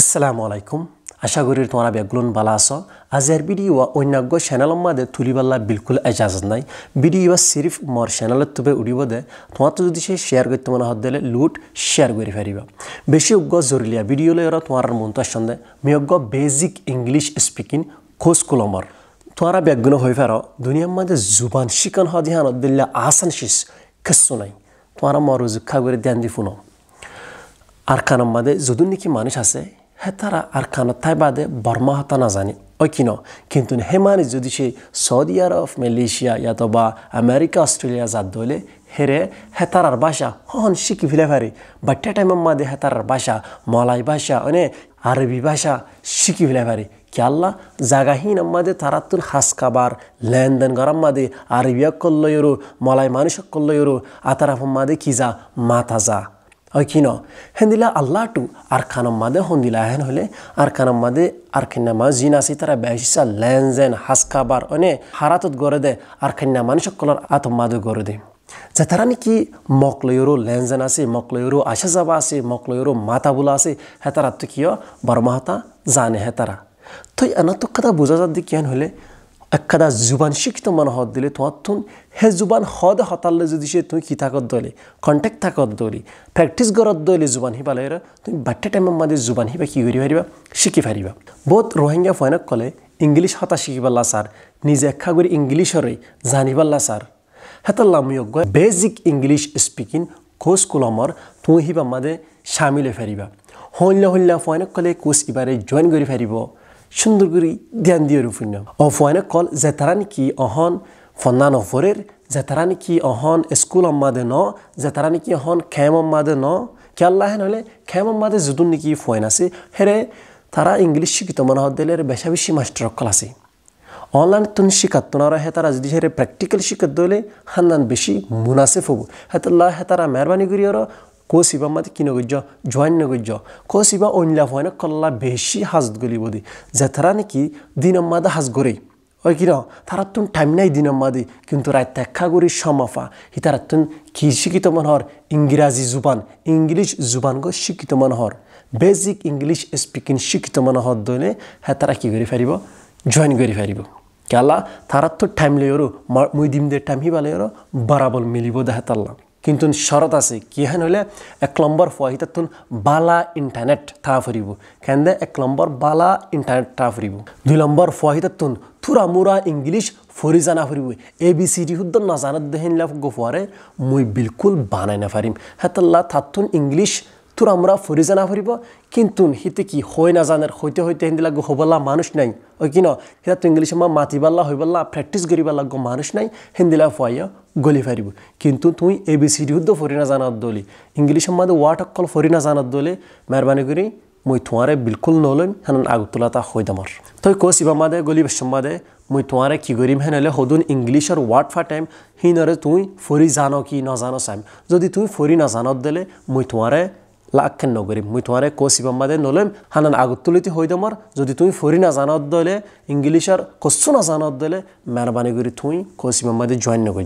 আসসালামু আলাইকুম আশা করি তোমরা বেগুন বালা আস আজির ভিডিও অন্যান্য চ্যানেল মাদে তুলিবাল্লা বিলকুল এজাজত নাই ভিডিও সিরিফ মর চ্যানেলত তুবে উড়িব দে তোমার যদি সে শেয়ার করতে মনে হত দিলে লুট শেয়ার করে ফেরিবা বেশি অজ্ঞ জরুরিয়া ভিডিও লয়রা তোমার মন্তর সন্দে মিয়জ্ঞ বেজিক ইংলিশ স্পিকিং খোজ কুলমর তোমারা বেগুন হয়ে ফের দুনিয়ার মাঝে জুবান শিকান হদিহান দিল্লা আসান শিস কিছু নাই তোমারা মর রুজুক্ষা করে ধ্যান দি ফুনো আর কানাম্মাদে যদি নাকি মানুষ আছে হেতারা আর কানতাই বাদে বর্মা হতা না জানি অকিন কিন্তু হেমানি যদি সে সৌদি আরব মালয়েশিয়া ইয়াতবা আমেরিকা অস্ট্রেলিয়া যাত দলে হেরে হেতারার ভাষা হন শিখি ফেলে পারি বাট্টা টাইমের মাদে হেতারার ভাষা মলাই ভাষা অনে আরবি ভাষা শিখি ফেলে পারি কি আল্লাহ জাগাহীন আমাদে তারাতুল হাস কাবার লেনদেন গরম মাদে আরবিয়া কল্লয়রু মালাই মানুষ কল্লয়রু আতারাফ মাদে কিজা মাতাজা হয় কিন হেন্দিলা আল্লাহ টু আর খানম মাদে হন্দিলা হেন হলে আর খানম মাদে আর খেন্না মা জিন আসি তারা বেহিসা লেনজেন হাসকাবার অনে হারাতত গড়ে দে আর খেন্না মানুষ সকলের আত্মাদে গড়ে দে যে তারা নাকি লেন লেনজেন আছে মকলয়রও আশা যাবা আছে মকলয়রও মাতা বোলা আছে হেতারা তো কিয় বর্মাহতা জানে হেতারা তো এনাতক কথা বোঝা যার দিকে হলে একখানা জুবান শিক্ষিত মানে হত দিলে তোমার তুন হে জুবান হদ হতাললে যদি সে তুমি কী থাকত দলি কন্টেক্ট থাকত দলি প্র্যাকটিস করত দলি জুবান শিপালে লাইরা তুমি বাট্টে টাইমের মাদে জুবান হিবা কি করি পারিবা শিখি পারিবা বহুত রোহিঙ্গা ফয়নক কলে ইংলিশ হতা শিখি পাল্লা স্যার নিজে একখা করে ইংলিশরে জানি পাল্লা স্যার হেতাল লামুয়োগ্য বেজিক ইংলিশ স্পিকিং কোচ কুলমর তুমি মাদে সামিল সামিলে ফেরিবা হল্যা হল্যা ফয়নক কলে কোচ ইবারে জয়েন করে ফেরিবা সুন্দর করে ধ্যান দিয়ে রুফুন্য অফওয়াইনে কল জেতারা নাকি অহন ফন্নান অফরের জেতারা কি অহন স্কুল অম্মাদে ন জেতারা নাকি অহন খেম অম্মাদে ন খেয়াল্লাহে নহলে খেম অম্মাদে যদুন নাকি ফয়েন আছে হেরে তারা ইংলিশ শিক্ষিত মনে হদ্দেলের বেশা বেশি মাস্টার অকল আছে অনলাইন তুন শিকাত তোনারা হেতারা যদি হেরে প্র্যাকটিক্যাল শিকাত দলে হান্নান বেশি মুনাসেফ হব হেতাল্লাহ হেতারা মেহরবানি করি ওরা ko siba mati kinogijjo jwan nogijjo ko siba onlafwana kolla beshi hazd goli bodi zatarani ki dinamada haz gori ওই কিনা তারা তুন টাইম নাই দিনের মাদি কিন্তু রায় ত্যাখ্যা করি সমাফা হি তারা তুন কি শিক্ষিত মন হর ইংরাজি জুবান ইংলিশ জুবান গো শিক্ষিত মন হর বেসিক ইংলিশ স্পিকিং শিক্ষিত মন হর দলে হ্যাঁ তারা কি করে ফেরিব জয়েন করে ফেরিব কেলা তারা তো টাইম লিওরো মুই দিম দে টাইম হিবালেরও বরাবর মিলিব দেহাতাল্লাম কিন্তু শরত আছে কিহেন হলে এক নম্বর ফহিতাতুন বালা ইন্টারনেট থা ফুরিব দে এক নম্বর বালা ইন্টারনেট থা ফুরিব দুই নম্বর ফহিতাতুন থুরা মুরা ইংলিশ ফুরি জানা ফুরিব এ বি সি ডি হুদ্দ না জানাত দেহিনলা গোফুয়ারে মুই বিলকুল বানাই না ফারিম হেতাল্লা থাতুন ইংলিশ তোর আমরা ফুরি জানা ফুরিব কিন্তু হিতে কি হই না জানার হইতে হইতে হিন্দি লাগো হবলা মানুষ নাই ওই কি ন ইংলিশ তো ইংলিশে মা মাতিবাল্লা হইবাল্লা প্র্যাকটিস করিবার লাগো মানুষ নাই হিন্দিলা ফুয়াইয়া গলি ফারিব কিন্তু তুই এ বি সি ডি হুদ্দ না জানার দলি ইংলিশ মাদে ওয়াট অকল না জানার দলে মেহরবানি করি মই তোমারে বিলকুল নলম হেন তা হৈ দামার তই কো শিবা মাদে গলি সম্মাদে মই তোমারে কি করিম হেনলে সদুন ইংলিশৰ ৱাৰ্ড ফা টাইম সিনৰে তুই ফৰি জান কি জানো চাইম যদি তুমি না নাজানত দিলে মই তোমারে লাখেন নগরিম মুই তোমারে কোচ ইমামাদে নলম হানান আগতলিতে হই দামার যদি তুমি ফরি না জানত দলে ইংলিশার কচ্ছু না জানত দিলে মেহরবানি করি তুই কোচ ইমামাদে জয়েন নগর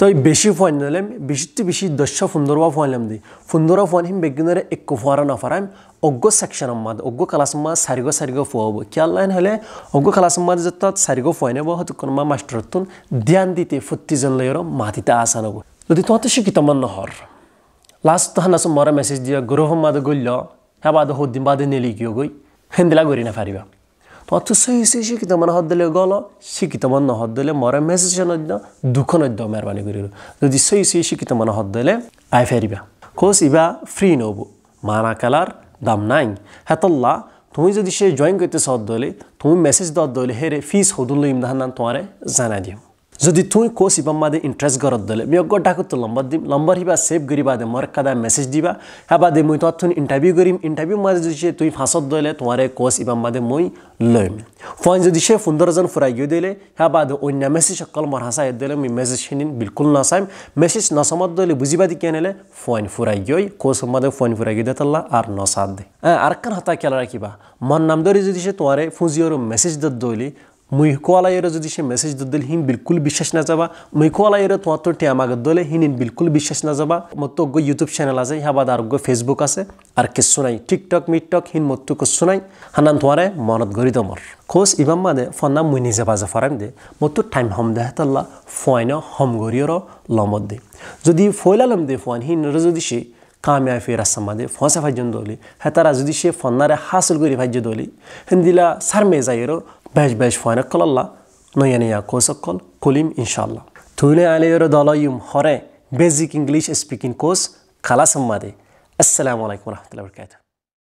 তই বেশি ফোন নিলাম বেশিতে বেশি দশ পনেরো বা ফোন দি পনেরো ফোন হিম বেগুনের এক ফোয়ারা না ফারাম অজ্ঞ সেকশন মাদ অজ্ঞ মাদ সারিগ সারিগ ফুয়াব খেয়াল লাইন হলে অজ্ঞ মাদ যত সারিগ ফোয়াইনে বা হয়তো কোনোবা মাস্টার তুন ধ্যান দিতে জন লয়ের মাতিতে আসা হব যদি তোমাতে শিক্ষিত মান নহর লাস্ট তো হানাস মরা মেসেজ দিয়া গ্রহ মাদ গল্য হ্যাঁ বাদ হদ্দিন বাদে নেলি গিয়ে গই হেন্দিলা করি না ফারিবা পথসহিসি শিক্ষিত হদ দিলে গল শিক্ষিত মন হদ্দলে মরে মেসেজ নদ্য দুঃখ নদ্য মেহরবানি করিল যদি সহি সহি শিক্ষিত হদ হদ্দলে আই ফেরিবা কোস ইবা ফ্রি নবু মানা কালার দাম নাই হেতল্লা তুমি যদি সে জয়েন করতে সদ্দলে তুমি মেসেজ দদ্দলে হেরে ফিস হদুল্ল ইমদাহান তোমারে জানা দিও যদি তুই কোচ ইবাম বাদে ইন্টারেস্ট গরত দলে মিয়গ ডাকু তো লম্বর দিম লম্বর হিবা সেভ করিবা দে মর কাদা মেসেজ দিবা হেবা হ্যাঁ, দে মুই তথুন ইন্টারভিউ করিম ইন্টারভিউ মাঝে যদি সে তুই ফাঁসত দলে তোমারে কোচ ইবাম বাদে মই লইম ফোন যদি সে সুন্দরজন ফুরাই গিয়ে দিলে হেবা হ্যাঁ, বাদে অন্য মেসেজ সকল মর হাসা দলে মুই মেসেজ সিনিন বিলকুল না চাইম মেসেজ নসমত দলে বুঝিবা দি কেনেলে ফোন ফুরাই গিয়ে কোচ মাদে ফোন ফুরাই গিয়ে দেতলা আর নসাদ দে হ্যাঁ, আর কান হতা খেলা রাখিবা মর নাম ধরে যদি সে তোমারে ফুঁজিওর মেসেজ দত দইলি যদি সে ಮುಯ್ಕೋಲಾಯರ ಜೊತೆ ಸೆ ಮೆಸೇಜ್ ದದ್ದಲ್ಲಿ ಹಿಂಗೆ ಬಿಲ್ಕುಲ್ ವಿಶ್ವಾಸ ನಜವ ಮುಯ್ಕೋಲಾಯರ ತೊಂತು হিন হিন বিলকুল বিশ্বাস ವಿಶ್ವಾಸ ನಜವ ಮತ್ತು ಒಗ್ಗೋ ইউটিউব চ্যানেল আছে হ্যাঁ আর গো ফেসবুক আছে আর কিছু নাই টিকটক মিটটক হিন মতো কিছু নাই হানান তোমারে মনত গড়ি দমর খোঁজ ইমাম মানে না মুই নিজে বাজে ফারাম দে মতো টাইম হম দেহ তাল্লা ফয়ন হম গড়িয়র লমত দে যদি লম দে ফয়ন হিন যদি সে কামিয়াবি মাদে ফসা ভাইজন দলি হ্যাঁ তারা যদি সে ফন্নারে হাসিল করি ভাইজ দলি হিন্দিলা সার মেজাইয়েরও باش باش فاین کل الله نیانیا یعنی کوس کل کلیم انشالله توی نه علی رو دالایم خوره بیزیک انگلیش اسپیکین کوس خلاصم ماده السلام علیکم و رحمت الله و برکاته